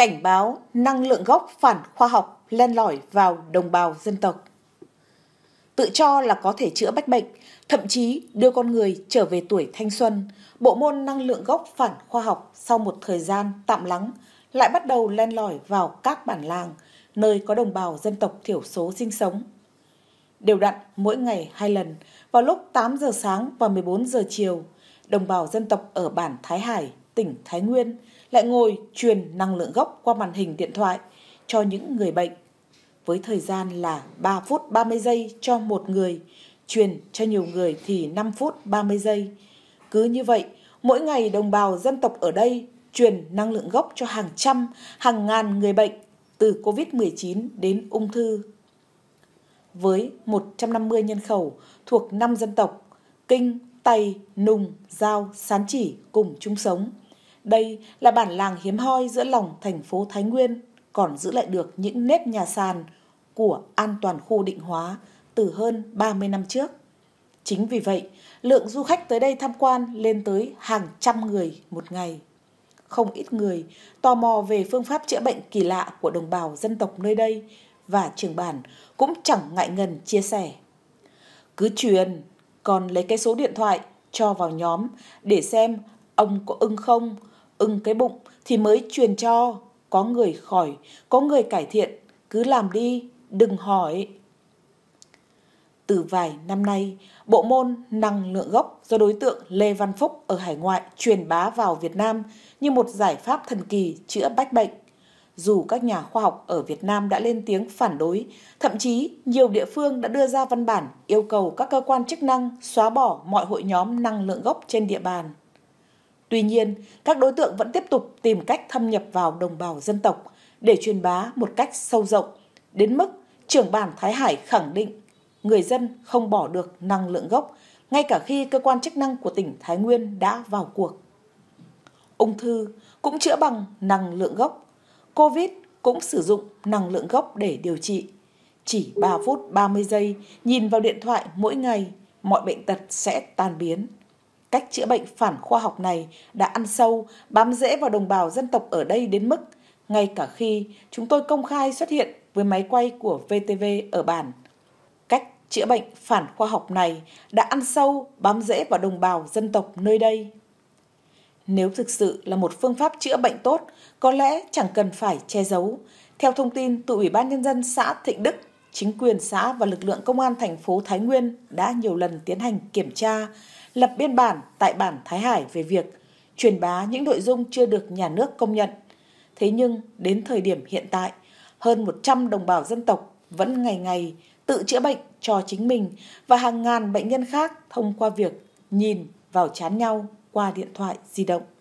cảnh báo năng lượng gốc phản khoa học len lỏi vào đồng bào dân tộc. Tự cho là có thể chữa bách bệnh, thậm chí đưa con người trở về tuổi thanh xuân, bộ môn năng lượng gốc phản khoa học sau một thời gian tạm lắng lại bắt đầu len lỏi vào các bản làng, nơi có đồng bào dân tộc thiểu số sinh sống. Đều đặn mỗi ngày hai lần, vào lúc 8 giờ sáng và 14 giờ chiều, đồng bào dân tộc ở bản Thái Hải tỉnh Thái Nguyên lại ngồi truyền năng lượng gốc qua màn hình điện thoại cho những người bệnh với thời gian là 3 phút 30 giây cho một người, truyền cho nhiều người thì 5 phút 30 giây. Cứ như vậy, mỗi ngày đồng bào dân tộc ở đây truyền năng lượng gốc cho hàng trăm, hàng ngàn người bệnh từ COVID-19 đến ung thư. Với 150 nhân khẩu thuộc 5 dân tộc, Kinh, Tây, Nùng, Giao, Sán Chỉ cùng chung sống, đây là bản làng hiếm hoi giữa lòng thành phố Thái Nguyên, còn giữ lại được những nếp nhà sàn của an toàn khu định hóa từ hơn 30 năm trước. Chính vì vậy, lượng du khách tới đây tham quan lên tới hàng trăm người một ngày. Không ít người tò mò về phương pháp chữa bệnh kỳ lạ của đồng bào dân tộc nơi đây và trưởng bản cũng chẳng ngại ngần chia sẻ. Cứ truyền, còn lấy cái số điện thoại cho vào nhóm để xem ông có ưng không ưng cái bụng thì mới truyền cho có người khỏi có người cải thiện cứ làm đi đừng hỏi từ vài năm nay, bộ môn năng lượng gốc do đối tượng Lê Văn Phúc ở hải ngoại truyền bá vào Việt Nam như một giải pháp thần kỳ chữa bách bệnh. Dù các nhà khoa học ở Việt Nam đã lên tiếng phản đối, thậm chí nhiều địa phương đã đưa ra văn bản yêu cầu các cơ quan chức năng xóa bỏ mọi hội nhóm năng lượng gốc trên địa bàn. Tuy nhiên, các đối tượng vẫn tiếp tục tìm cách thâm nhập vào đồng bào dân tộc để truyền bá một cách sâu rộng, đến mức trưởng bản Thái Hải khẳng định người dân không bỏ được năng lượng gốc, ngay cả khi cơ quan chức năng của tỉnh Thái Nguyên đã vào cuộc. Ung thư cũng chữa bằng năng lượng gốc, COVID cũng sử dụng năng lượng gốc để điều trị. Chỉ 3 phút 30 giây nhìn vào điện thoại mỗi ngày, mọi bệnh tật sẽ tan biến. Cách chữa bệnh phản khoa học này đã ăn sâu, bám rễ vào đồng bào dân tộc ở đây đến mức ngay cả khi chúng tôi công khai xuất hiện với máy quay của VTV ở bản. Cách chữa bệnh phản khoa học này đã ăn sâu, bám rễ vào đồng bào dân tộc nơi đây. Nếu thực sự là một phương pháp chữa bệnh tốt, có lẽ chẳng cần phải che giấu. Theo thông tin từ Ủy ban Nhân dân xã Thịnh Đức, chính quyền xã và lực lượng công an thành phố Thái Nguyên đã nhiều lần tiến hành kiểm tra, lập biên bản tại bản Thái Hải về việc truyền bá những nội dung chưa được nhà nước công nhận. Thế nhưng đến thời điểm hiện tại, hơn 100 đồng bào dân tộc vẫn ngày ngày tự chữa bệnh cho chính mình và hàng ngàn bệnh nhân khác thông qua việc nhìn vào chán nhau qua điện thoại di động.